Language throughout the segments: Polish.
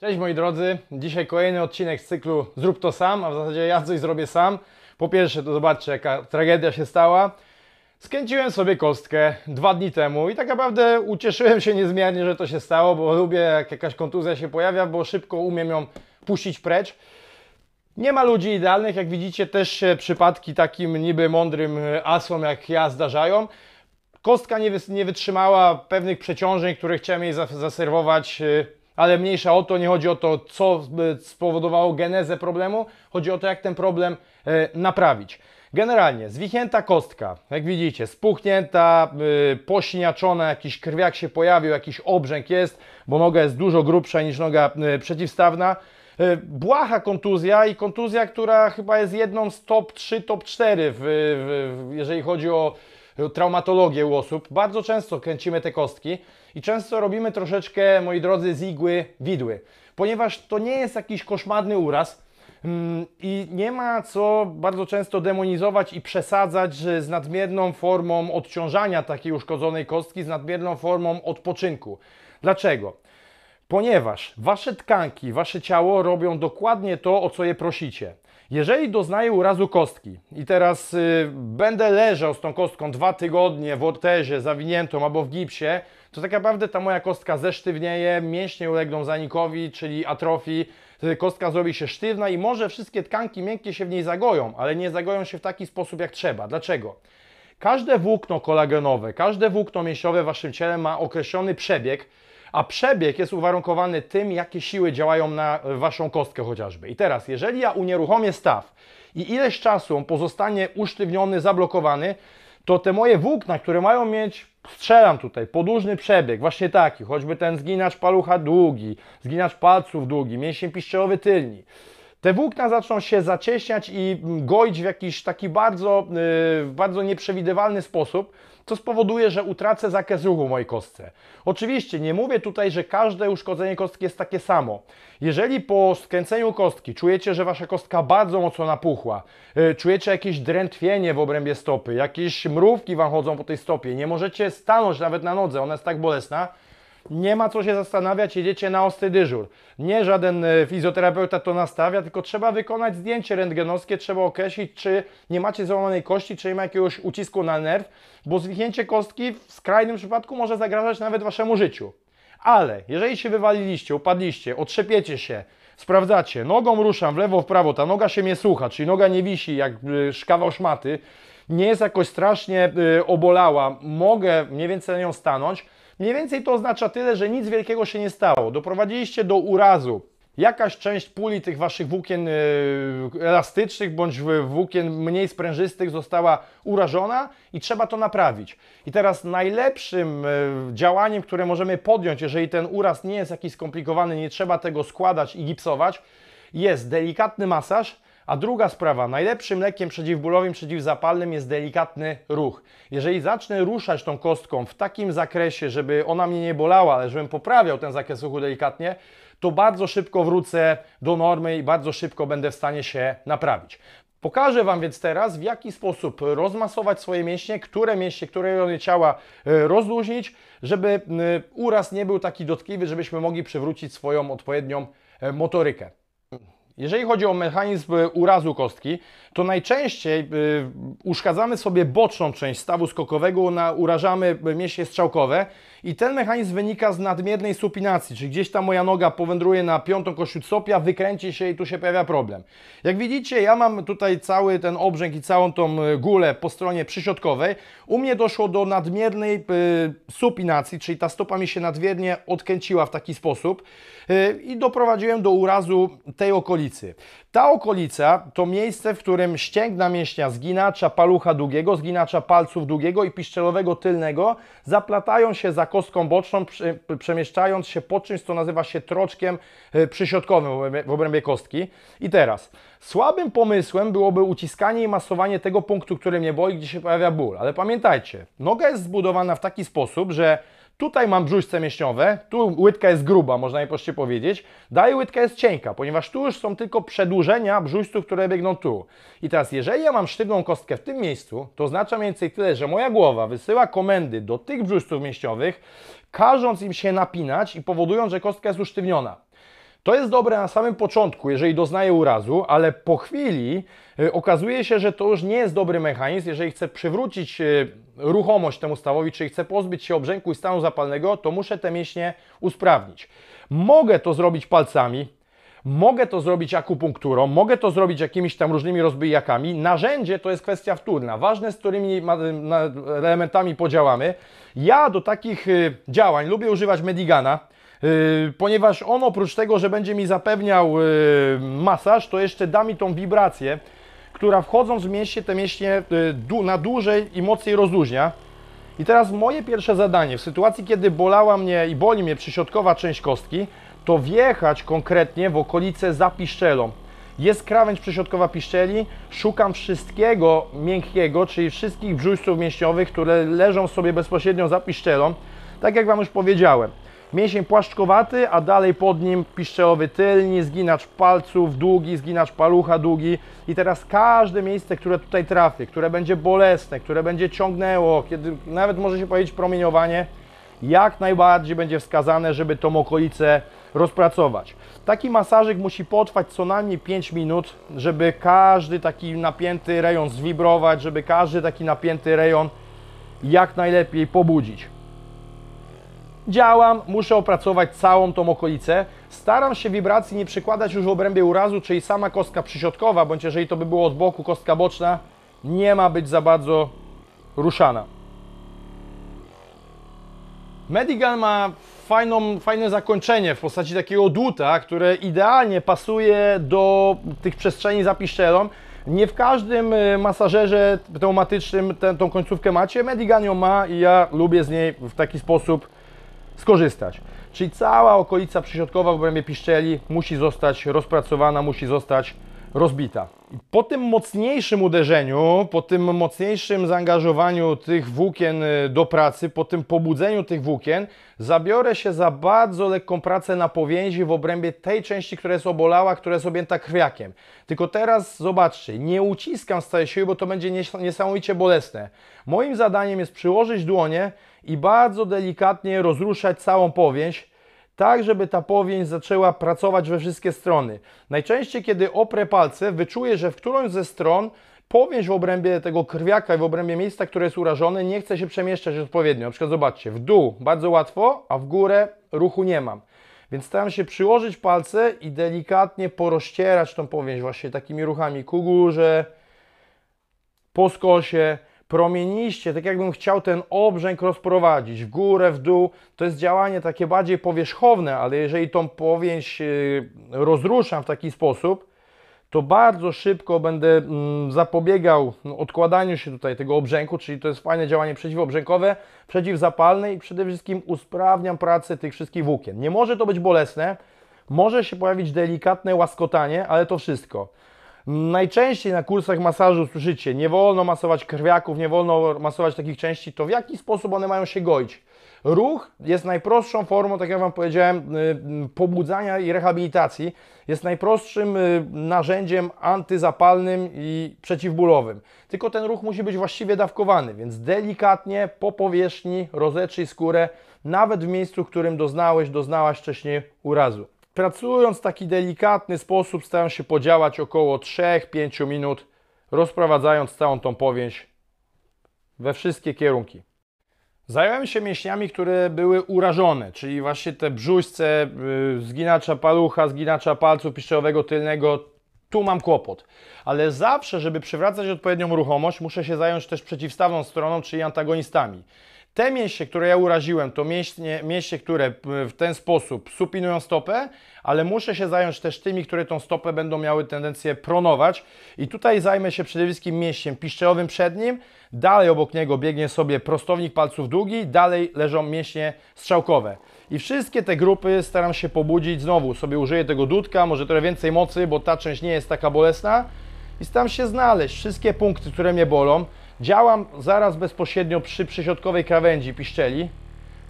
Cześć moi drodzy, dzisiaj kolejny odcinek z cyklu Zrób to sam, a w zasadzie ja coś zrobię sam. Po pierwsze to zobaczcie jaka tragedia się stała. Skręciłem sobie kostkę dwa dni temu i tak naprawdę ucieszyłem się niezmiernie, że to się stało, bo lubię jak jakaś kontuzja się pojawia, bo szybko umiem ją puścić precz. Nie ma ludzi idealnych, jak widzicie też się przypadki takim niby mądrym asłom jak ja zdarzają. Kostka nie, wytrzymała pewnych przeciążeń, które chciałem jej zaserwować y, ale mniejsza o to, nie chodzi o to, co e, spowodowało genezę problemu, chodzi o to, jak ten problem e, naprawić. Generalnie zwichnięta kostka, jak widzicie, spuchnięta, yy, e, posiniaczona, jakiś krwiak się pojawił, jakiś obrzęk jest, bo noga jest dużo grubsza niż noga yy, przeciwstawna. błaha kontuzja i kontuzja, która chyba jest jedną z top 3, top 4, w, w, w, jeżeli chodzi o Y, traumatologię u osób. Bardzo często kręcimy te kostki i często robimy troszeczkę, moi drodzy, z igły widły, ponieważ to nie jest jakiś koszmarny uraz. Mm, I nie ma co bardzo często demonizować i przesadzać z nadmierną formą odciążania takiej uszkodzonej kostki, z nadmierną formą odpoczynku. Dlaczego? Ponieważ wasze tkanki, wasze ciało robią dokładnie to, o co je prosicie. Jeżeli doznaję urazu kostki i teraz y, będę leżał z tą kostką dwa tygodnie w ortezie zawiniętą albo w gipsie, to tak naprawdę ta moja kostka zesztywnieje, mięśnie ulegną zanikowi, czyli atrofii, y, kostka zrobi się sztywna i może wszystkie tkanki miękkie się w niej zagoją, ale nie zagoją się w taki sposób jak trzeba. Dlaczego? Każde włókno kolagenowe, każde włókno mięśniowe w Waszym ciele ma określony przebieg, a przebieg jest uwarunkowany tym, jakie siły działają na Waszą kostkę chociażby. I teraz, jeżeli ja unieruchomię staw i ileś czasu on pozostanie usztywniony, zablokowany, to te moje włókna, które mają mieć, strzelam tutaj, podłużny przebieg, właśnie taki, choćby ten zginacz palucha długi, zginacz palców długi, mięsień piszczelowy tylni, te włókna zaczną się zacieśniać i mm, goić w jakiś taki bardzo, y, bardzo nieprzewidywalny sposób, co spowoduje, że utracę zakres ruchu mojej kostce. Oczywiście nie mówię tutaj, że każde uszkodzenie kostki jest takie samo. Jeżeli po skręceniu kostki czujecie, że wasza kostka bardzo mocno napuchła, y, czujecie jakieś drętwienie w obrębie stopy, jakieś mrówki wam chodzą po tej stopie, nie możecie stanąć nawet na nodze, ona jest tak bolesna, nie ma co się zastanawiać, jedziecie na ostry dyżur. Nie żaden e, fizjoterapeuta to nastawia, tylko trzeba wykonać zdjęcie rentgenowskie, trzeba określić, czy nie macie złamanej kości, czy nie ma jakiegoś ucisku na nerw, bo zwichnięcie kostki w skrajnym przypadku może zagrażać nawet Waszemu życiu. Ale jeżeli się wywaliliście, upadliście, otrzepiecie się, sprawdzacie, nogą ruszam w lewo, w prawo, ta noga się mnie słucha, czyli noga nie wisi jak e, kawał szmaty, nie jest jakoś strasznie e, obolała, mogę mniej więcej na nią stanąć, Mniej więcej to oznacza tyle, że nic wielkiego się nie stało. Doprowadziliście do urazu. Jakaś część puli tych waszych włókien e, elastycznych bądź włókien mniej sprężystych została urażona i trzeba to naprawić. I teraz najlepszym e, działaniem, które możemy podjąć, jeżeli ten uraz nie jest jakiś skomplikowany, nie trzeba tego składać i gipsować, jest delikatny masaż a druga sprawa, najlepszym lekiem przeciwbólowym, przeciwzapalnym jest delikatny ruch. Jeżeli zacznę ruszać tą kostką w takim zakresie, żeby ona mnie nie bolała, ale żebym poprawiał ten zakres ruchu delikatnie, to bardzo szybko wrócę do normy i bardzo szybko będę w stanie się naprawić. Pokażę Wam więc teraz, w jaki sposób rozmasować swoje mięśnie, które mięśnie, które rejony ciała e, rozluźnić, żeby e, uraz nie był taki dotkliwy, żebyśmy mogli przywrócić swoją odpowiednią e, motorykę. Jeżeli chodzi o mechanizm e, urazu kostki, to najczęściej e, uszkadzamy sobie boczną część stawu skokowego, na, urażamy e, mięśnie strzałkowe i ten mechanizm wynika z nadmiernej supinacji, czyli gdzieś ta moja noga powędruje na piątą kościół stopia, wykręci się i tu się pojawia problem. Jak widzicie, ja mam tutaj cały ten obrzęk i całą tą gulę po stronie przysiodkowej. U mnie doszło do nadmiernej supinacji, czyli ta stopa mi się nadmiernie odkręciła w taki sposób i doprowadziłem do urazu tej okolicy okolicy. Ta okolica to miejsce, w którym ścięgna mięśnia zginacza palucha długiego, zginacza palców długiego i piszczelowego tylnego zaplatają się za kostką boczną, przemieszczając się po czymś, co nazywa się troczkiem e, przysiodkowym w obrębie kostki. I teraz, słabym pomysłem byłoby uciskanie i masowanie tego punktu, który mnie boli, gdzie się pojawia ból. Ale pamiętajcie, noga jest zbudowana w taki sposób, że Tutaj mam brzuźce mięśniowe, tu łydka jest gruba, można najprościej powiedzieć. Dalej łydka jest cienka, ponieważ tu już są tylko przedłużenia brzuźców, które biegną tu. I teraz, jeżeli ja mam sztywną kostkę w tym miejscu, to oznacza mniej więcej tyle, że moja głowa wysyła komendy do tych brzuźców mięśniowych, każąc im się napinać i powodując, że kostka jest usztywniona. To jest dobre na samym początku, jeżeli doznaje urazu, ale po chwili y, okazuje się, że to już nie jest dobry mechanizm. Jeżeli chcę przywrócić y, ruchomość temu stawowi, czyli chcę pozbyć się obrzęku i stanu zapalnego, to muszę te mięśnie usprawnić. Mogę to zrobić palcami, Mogę to zrobić akupunkturą, mogę to zrobić jakimiś tam różnymi rozbijakami. Narzędzie to jest kwestia wtórna. Ważne, z którymi elementami podziałamy. Ja do takich y, działań lubię używać medigana. Y, ponieważ on oprócz tego, że będzie mi zapewniał y, masaż, to jeszcze da mi tą wibrację, która wchodząc w mięśnie, te mięśnie y, na dłużej i mocniej rozluźnia. I teraz moje pierwsze zadanie, w sytuacji kiedy bolała mnie i boli mnie przysiodkowa część kostki, to wjechać konkretnie w okolice za piszczelą. Jest krawędź przysiodkowa piszczeli, szukam wszystkiego miękkiego, czyli wszystkich brzuźców mięśniowych, które leżą sobie bezpośrednio za piszczelą, tak jak Wam już powiedziałem. Mięsień płaszczkowaty, a dalej pod nim piszczelowy tylni, zginacz palców długi, zginacz palucha długi. I teraz każde miejsce, które tutaj trafi, które będzie bolesne, które będzie ciągnęło, kiedy nawet może się powiedzieć promieniowanie, jak najbardziej będzie wskazane, żeby tą okolicę rozpracować. Taki masażyk musi potrwać co najmniej 5 minut, żeby każdy taki napięty rejon zwibrować, żeby każdy taki napięty rejon jak najlepiej pobudzić działam, muszę opracować całą tą okolicę. Staram się wibracji nie przekładać już w obrębie urazu, czyli sama kostka przysiodkowa, bądź jeżeli to by było od boku kostka boczna, nie ma być za bardzo ruszana. Medigan ma fajną, fajne zakończenie w postaci takiego dłuta, które idealnie pasuje do tych przestrzeni za piszczelą. Nie w każdym y, masażerze pneumatycznym tę, tą końcówkę macie. Medigan ją ma i ja lubię z niej w taki sposób skorzystać. Czyli cała okolica przyśrodkowa w obrębie piszczeli musi zostać rozpracowana, musi zostać rozbita. Po tym mocniejszym uderzeniu, po tym mocniejszym zaangażowaniu tych włókien y, do pracy, po tym pobudzeniu tych włókien, zabiorę się za bardzo lekką pracę na powięzi w obrębie tej części, która jest obolała, która jest objęta krwiakiem. Tylko teraz zobaczcie, nie uciskam z całej siły, bo to będzie niesamowicie bolesne. Moim zadaniem jest przyłożyć dłonie i bardzo delikatnie rozruszać całą powięź, tak żeby ta powień zaczęła pracować we wszystkie strony. Najczęściej, kiedy oprę palce, wyczuję, że w którąś ze stron powięź w obrębie tego krwiaka i w obrębie miejsca, które jest urażone, nie chce się przemieszczać odpowiednio. Na przykład zobaczcie, w dół bardzo łatwo, a w górę ruchu nie mam. Więc staram się przyłożyć palce i delikatnie porozcierać tą powięź właśnie takimi ruchami ku górze, po skosie, promieniście, tak jakbym chciał ten obrzęk rozprowadzić w górę, w dół. To jest działanie takie bardziej powierzchowne, ale jeżeli tą powięź y, rozruszam w taki sposób, to bardzo szybko będę mm, zapobiegał odkładaniu się tutaj tego obrzęku, czyli to jest fajne działanie przeciwobrzękowe, przeciwzapalne i przede wszystkim usprawniam pracę tych wszystkich włókien. Nie może to być bolesne, może się pojawić delikatne łaskotanie, ale to wszystko. Najczęściej na kursach masażu słyszycie, nie wolno masować krwiaków, nie wolno masować takich części, to w jaki sposób one mają się goić? Ruch jest najprostszą formą, tak jak Wam powiedziałem, y, pobudzania i rehabilitacji. Jest najprostszym y, narzędziem antyzapalnym i przeciwbólowym. Tylko ten ruch musi być właściwie dawkowany, więc delikatnie po powierzchni rozetrzyj skórę, nawet w miejscu, w którym doznałeś, doznałaś wcześniej urazu. Pracując w taki delikatny sposób staram się podziałać około 3-5 minut, rozprowadzając całą tą powięź we wszystkie kierunki. Zająłem się mięśniami, które były urażone, czyli właśnie te brzuźce, y, zginacza palucha, zginacza palcu piszczowego tylnego. Tu mam kłopot. Ale zawsze, żeby przywracać odpowiednią ruchomość, muszę się zająć też przeciwstawną stroną, czyli antagonistami. Te mięśnie, które ja uraziłem, to mięśnie, mięśnie które e, w ten sposób supinują stopę, ale muszę się zająć też tymi, które tą stopę będą miały tendencję pronować. I tutaj zajmę się przede wszystkim mięśniem piszczelowym przednim, dalej obok niego biegnie sobie prostownik palców długi, dalej leżą mięśnie strzałkowe. I wszystkie te grupy staram się pobudzić znowu. Sobie użyję tego dudka, może trochę więcej mocy, bo ta część nie jest taka bolesna. I staram się znaleźć wszystkie punkty, które mnie bolą. Działam zaraz bezpośrednio przy przysiodkowej krawędzi piszczeli.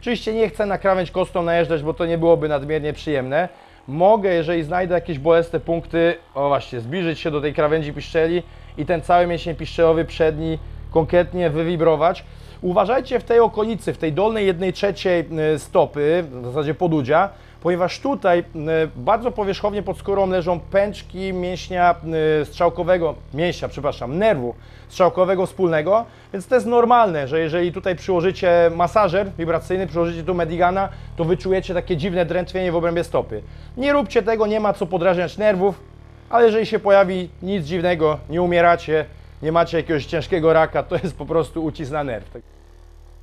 Oczywiście nie chcę na krawędź kostą najeżdżać, bo to nie byłoby nadmiernie przyjemne. Mogę, jeżeli znajdę jakieś bolesne punkty, o właśnie, zbliżyć się do tej krawędzi piszczeli i ten cały mięsień piszczelowy przedni konkretnie wywibrować. Uważajcie w tej okolicy, w tej dolnej 1 trzeciej y, stopy, w zasadzie podudzia, ponieważ tutaj e, bardzo powierzchownie pod skórą leżą pęczki mięśnia e, strzałkowego, mięśnia, przepraszam, nerwu strzałkowego wspólnego, więc to jest normalne, że jeżeli tutaj przyłożycie masażer wibracyjny, przyłożycie tu Medigana, to wyczujecie takie dziwne drętwienie w obrębie stopy. Nie róbcie tego, nie ma co podrażniać nerwów, ale jeżeli się pojawi nic dziwnego, nie umieracie, nie macie jakiegoś ciężkiego raka, to jest po prostu ucisk na nerw. Tak-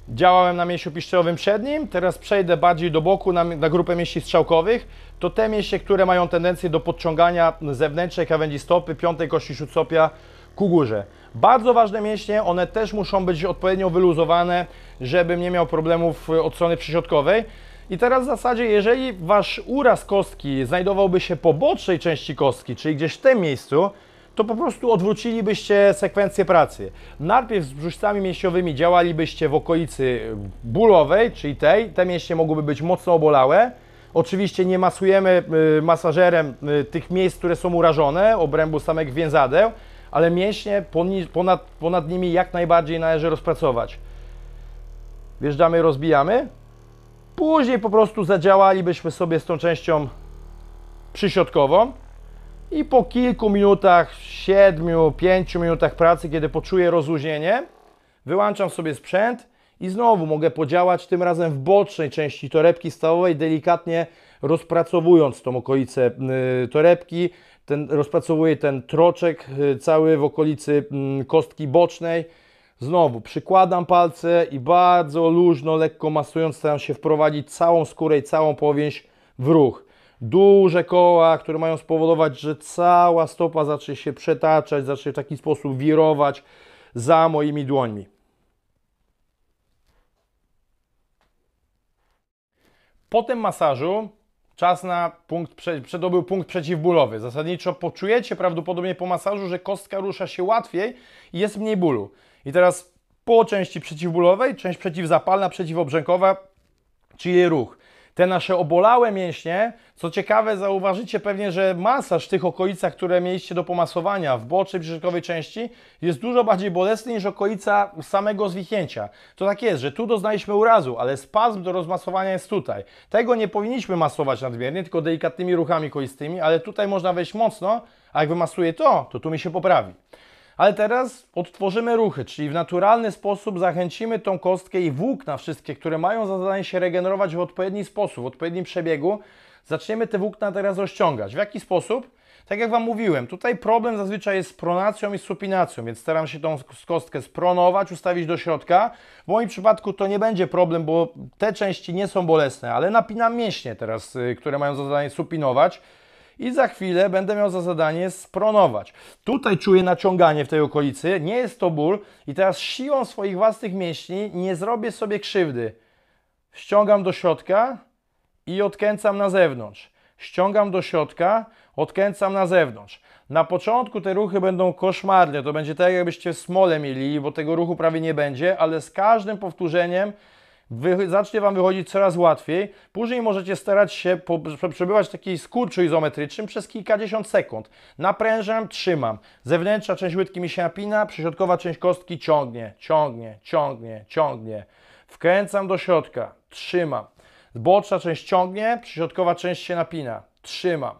Działałem na mieście piszczowym przednim, teraz przejdę bardziej do boku na, na grupę mięśni strzałkowych. To te mięśnie, które mają tendencję do podciągania zewnętrznej krawędzi stopy, piątej kości śródstopia ku górze. Bardzo ważne mięśnie, one też muszą być odpowiednio wyluzowane, żebym nie miał problemów e, od strony przyśrodkowej. I teraz w zasadzie, jeżeli Wasz uraz kostki znajdowałby się po bocznej części kostki, czyli gdzieś w tym miejscu, to po prostu odwrócilibyście sekwencję pracy. Najpierw z brzuszcami mięśniowymi działalibyście w okolicy bólowej, czyli tej. Te mięśnie mogłyby być mocno obolałe. Oczywiście nie masujemy y, masażerem y, tych miejsc, które są urażone, obrębu samek więzadeł, ale mięśnie ponad, ponad nimi jak najbardziej należy rozpracować. Wjeżdżamy, rozbijamy. Później po prostu zadziałalibyśmy sobie z tą częścią przysiodkową. I po kilku minutach, 7, 5 minutach pracy, kiedy poczuję rozluźnienie, wyłączam sobie sprzęt i znowu mogę podziałać tym razem w bocznej części torebki stałowej, delikatnie rozpracowując tą okolicę y, torebki. Ten, rozpracowuję ten troczek y, cały w okolicy mm, kostki bocznej. Znowu przykładam palce i bardzo luźno, lekko masując, staram się wprowadzić całą skórę i całą powięź w ruch duże koła, które mają spowodować, że cała stopa zacznie się przetaczać, zacznie w taki sposób wirować za moimi dłońmi. Po tym masażu czas na punkt, przedobył punkt przeciwbólowy. Zasadniczo poczujecie prawdopodobnie po masażu, że kostka rusza się łatwiej i jest mniej bólu. I teraz po części przeciwbólowej, część przeciwzapalna, przeciwobrzękowa, czyli ruch te nasze obolałe mięśnie, co ciekawe zauważycie pewnie, że masaż w tych okolicach, które mieliście do pomasowania w boczej brzuszkowej części jest dużo bardziej bolesny niż okolica samego zwichnięcia. To tak jest, że tu doznaliśmy urazu, ale spazm do rozmasowania jest tutaj. Tego nie powinniśmy masować nadmiernie, tylko delikatnymi ruchami kolistymi, ale tutaj można wejść mocno, a jak wymasuję to, to tu mi się poprawi. Ale teraz odtworzymy ruchy, czyli w naturalny sposób zachęcimy tą kostkę i włókna wszystkie, które mają za zadanie się regenerować w odpowiedni sposób, w odpowiednim przebiegu. Zaczniemy te włókna teraz rozciągać. W jaki sposób? Tak jak Wam mówiłem, tutaj problem zazwyczaj jest z pronacją i supinacją, więc staram się tą kostkę spronować, ustawić do środka. W moim przypadku to nie będzie problem, bo te części nie są bolesne, ale napinam mięśnie teraz, y, które mają za zadanie supinować i za chwilę będę miał za zadanie spronować. Tutaj czuję naciąganie w tej okolicy, nie jest to ból i teraz siłą swoich własnych mięśni nie zrobię sobie krzywdy. Ściągam do środka i odkręcam na zewnątrz. Ściągam do środka, odkręcam na zewnątrz. Na początku te ruchy będą koszmarne, to będzie tak jakbyście smole mieli, bo tego ruchu prawie nie będzie, ale z każdym powtórzeniem Wy, zacznie Wam wychodzić coraz łatwiej. Później możecie starać się po, przebywać w takiej skurczu izometrycznym przez kilkadziesiąt sekund. Naprężam, trzymam. Zewnętrzna część łydki mi się napina, przyśrodkowa część kostki ciągnie, ciągnie, ciągnie, ciągnie. Wkręcam do środka, trzymam. Boczna część ciągnie, przyśrodkowa część się napina, trzymam.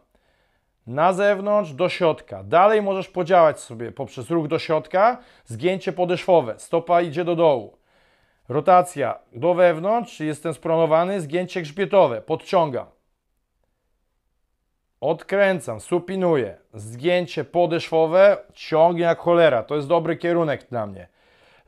Na zewnątrz, do środka. Dalej możesz podziałać sobie poprzez ruch do środka, zgięcie podeszwowe, stopa idzie do dołu Rotacja do wewnątrz, jestem spronowany, zgięcie grzbietowe, podciągam. Odkręcam, supinuję. Zgięcie podeszwowe, ciągnie jak cholera. To jest dobry kierunek dla mnie.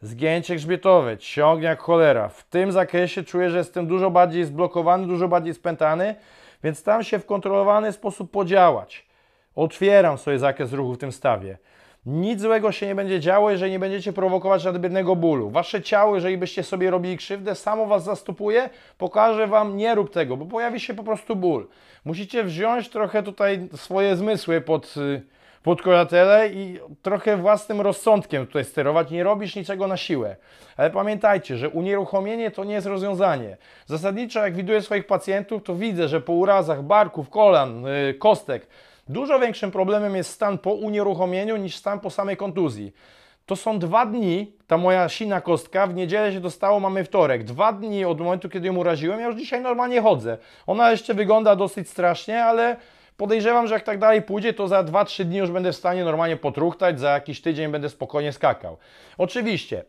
Zgięcie grzbietowe, ciągnie jak cholera. W tym zakresie czuję, że jestem dużo bardziej zblokowany, dużo bardziej spętany, więc tam się w kontrolowany sposób podziałać. Otwieram sobie zakres ruchu w tym stawie. Nic złego się nie będzie działo, jeżeli nie będziecie prowokować nadmiernego bólu. Wasze ciało, jeżeli byście sobie robili krzywdę, samo was zastopuje, pokaże wam nie rób tego, bo pojawi się po prostu ból. Musicie wziąć trochę tutaj swoje zmysły pod, y, pod koratele i trochę własnym rozsądkiem tutaj sterować. Nie robisz niczego na siłę. Ale pamiętajcie, że unieruchomienie to nie jest rozwiązanie. Zasadniczo jak widuję swoich pacjentów, to widzę, że po urazach barków, kolan, y, kostek, Dużo większym problemem jest stan po unieruchomieniu niż stan po samej kontuzji. To są dwa dni, ta moja sina kostka, w niedzielę się dostało, mamy wtorek. Dwa dni od momentu, kiedy ją uraziłem, ja już dzisiaj normalnie chodzę. Ona jeszcze wygląda dosyć strasznie, ale podejrzewam, że jak tak dalej pójdzie, to za 2-3 dni już będę w stanie normalnie potruchtać, za jakiś tydzień będę spokojnie skakał. Oczywiście,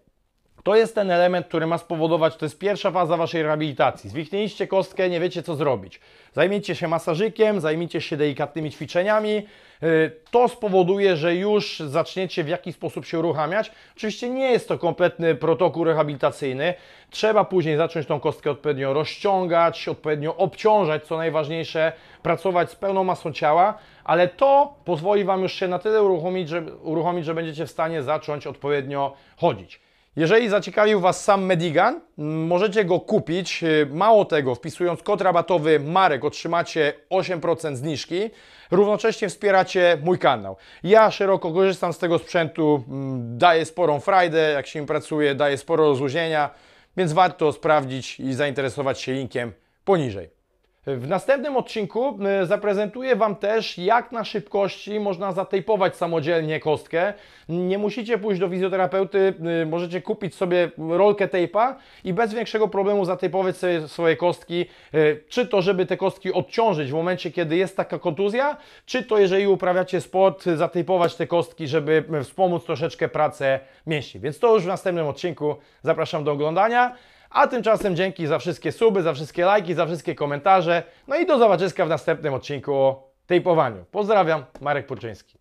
to jest ten element, który ma spowodować, to jest pierwsza faza Waszej rehabilitacji. Zwichnęliście kostkę, nie wiecie co zrobić. Zajmijcie się masażykiem, zajmijcie się delikatnymi ćwiczeniami. Y, to spowoduje, że już zaczniecie w jakiś sposób się uruchamiać. Oczywiście nie jest to kompletny protokół rehabilitacyjny. Trzeba później zacząć tą kostkę odpowiednio rozciągać, odpowiednio obciążać, co najważniejsze, pracować z pełną masą ciała, ale to pozwoli Wam już się na tyle uruchomić, że, uruchomić, że będziecie w stanie zacząć odpowiednio chodzić. Jeżeli zaciekawił Was sam Medigan, możecie go kupić. Mało tego, wpisując kod rabatowy Marek otrzymacie 8% zniżki. Równocześnie wspieracie mój kanał. Ja szeroko korzystam z tego sprzętu, mm, daję sporą frajdę, jak się im pracuje, daję sporo rozluźnienia, więc warto sprawdzić i zainteresować się linkiem poniżej. W następnym odcinku e, zaprezentuję Wam też, jak na szybkości można zatejpować samodzielnie kostkę. Nie musicie pójść do fizjoterapeuty, e, możecie kupić sobie rolkę tejpa i bez większego problemu zatejpować sobie swoje kostki, e, czy to, żeby te kostki odciążyć w momencie, kiedy jest taka kontuzja, czy to, jeżeli uprawiacie sport, zatejpować te kostki, żeby wspomóc troszeczkę pracę mięśni. Więc to już w następnym odcinku. Zapraszam do oglądania. A tymczasem dzięki za wszystkie suby, za wszystkie lajki, za wszystkie komentarze. No i do zobaczenia w następnym odcinku o typowaniu. Pozdrawiam, Marek Purczyński.